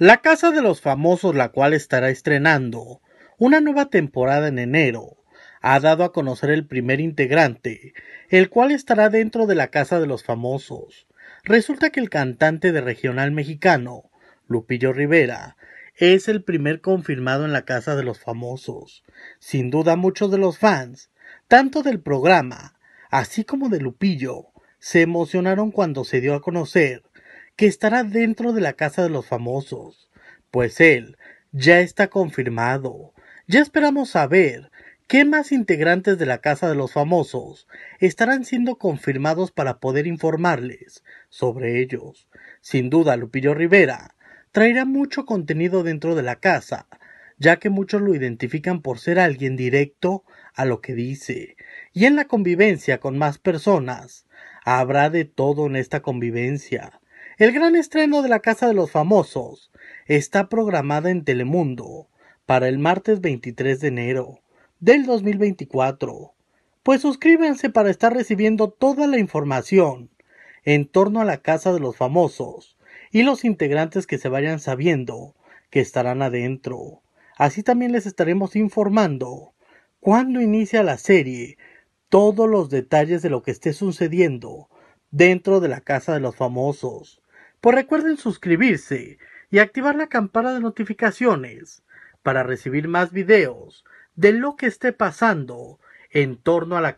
La Casa de los Famosos, la cual estará estrenando una nueva temporada en enero, ha dado a conocer el primer integrante, el cual estará dentro de la Casa de los Famosos. Resulta que el cantante de regional mexicano, Lupillo Rivera, es el primer confirmado en la Casa de los Famosos. Sin duda muchos de los fans, tanto del programa, así como de Lupillo, se emocionaron cuando se dio a conocer que estará dentro de la casa de los famosos, pues él ya está confirmado. Ya esperamos saber qué más integrantes de la casa de los famosos estarán siendo confirmados para poder informarles sobre ellos. Sin duda, Lupillo Rivera traerá mucho contenido dentro de la casa, ya que muchos lo identifican por ser alguien directo a lo que dice. Y en la convivencia con más personas, habrá de todo en esta convivencia. El gran estreno de La Casa de los Famosos está programada en Telemundo para el martes 23 de enero del 2024. Pues suscríbanse para estar recibiendo toda la información en torno a la Casa de los Famosos y los integrantes que se vayan sabiendo que estarán adentro. Así también les estaremos informando cuándo inicia la serie, todos los detalles de lo que esté sucediendo dentro de la Casa de los Famosos pues recuerden suscribirse y activar la campana de notificaciones para recibir más videos de lo que esté pasando en torno a la